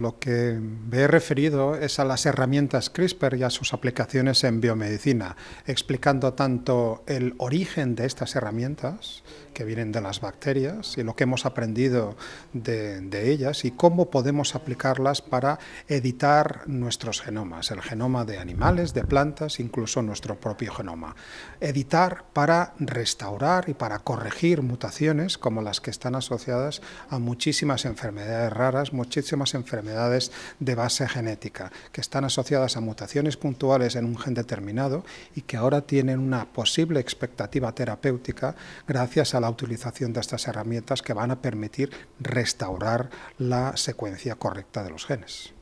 Lo que me he referido es a las herramientas CRISPR y a sus aplicaciones en biomedicina, explicando tanto el origen de estas herramientas, que vienen de las bacterias, y lo que hemos aprendido de, de ellas, y cómo podemos aplicarlas para editar nuestros genomas, el genoma de animales, de plantas, incluso nuestro propio genoma. Editar para restaurar y para corregir mutaciones como las que están asociadas a muchísimas enfermedades raras, muchísimas enfermedades de base genética, que están asociadas a mutaciones puntuales en un gen determinado y que ahora tienen una posible expectativa terapéutica gracias a la utilización de estas herramientas que van a permitir restaurar la secuencia correcta de los genes.